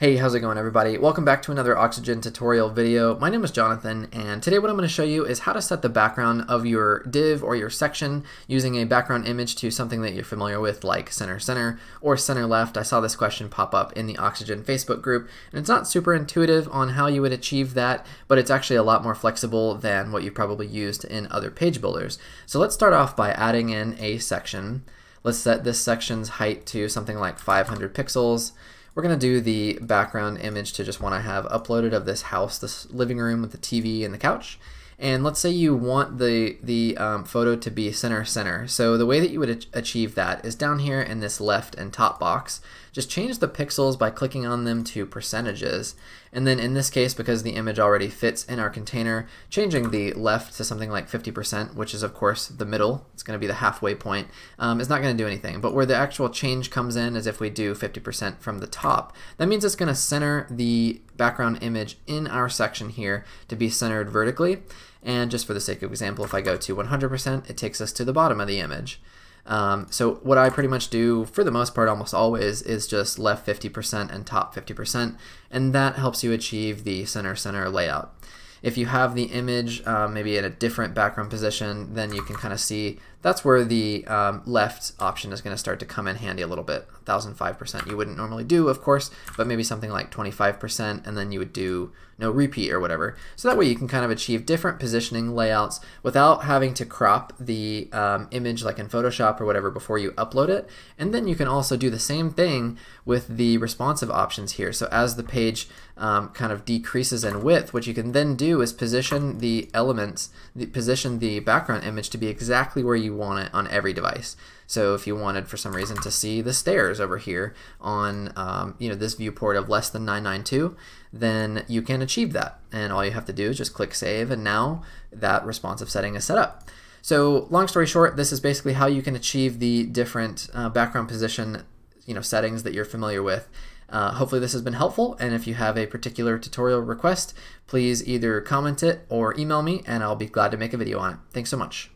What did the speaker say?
Hey, how's it going everybody? Welcome back to another Oxygen tutorial video. My name is Jonathan and today what I'm going to show you is how to set the background of your div or your section using a background image to something that you're familiar with like center center or center left. I saw this question pop up in the Oxygen Facebook group and it's not super intuitive on how you would achieve that but it's actually a lot more flexible than what you probably used in other page builders. So let's start off by adding in a section. Let's set this section's height to something like 500 pixels we're going to do the background image to just one I have uploaded of this house, this living room with the TV and the couch. And let's say you want the, the um, photo to be center center. So the way that you would achieve that is down here in this left and top box just change the pixels by clicking on them to percentages. And then in this case, because the image already fits in our container, changing the left to something like 50%, which is of course the middle, it's gonna be the halfway point, um, is not gonna do anything. But where the actual change comes in is if we do 50% from the top. That means it's gonna center the background image in our section here to be centered vertically. And just for the sake of example, if I go to 100%, it takes us to the bottom of the image. Um, so what I pretty much do for the most part almost always is just left 50% and top 50% and that helps you achieve the center center layout. If you have the image uh, maybe in a different background position then you can kind of see that's where the um, left option is going to start to come in handy a little bit. 1005% you wouldn't normally do, of course, but maybe something like 25%, and then you would do no repeat or whatever. So that way you can kind of achieve different positioning layouts without having to crop the um, image like in Photoshop or whatever before you upload it. And then you can also do the same thing with the responsive options here. So as the page um, kind of decreases in width, what you can then do is position the elements, the, position the background image to be exactly where you you want it on every device. So if you wanted for some reason to see the stairs over here on um, you know this viewport of less than 992, then you can achieve that. And all you have to do is just click save and now that responsive setting is set up. So long story short, this is basically how you can achieve the different uh, background position you know settings that you're familiar with. Uh, hopefully this has been helpful, and if you have a particular tutorial request, please either comment it or email me, and I'll be glad to make a video on it. Thanks so much.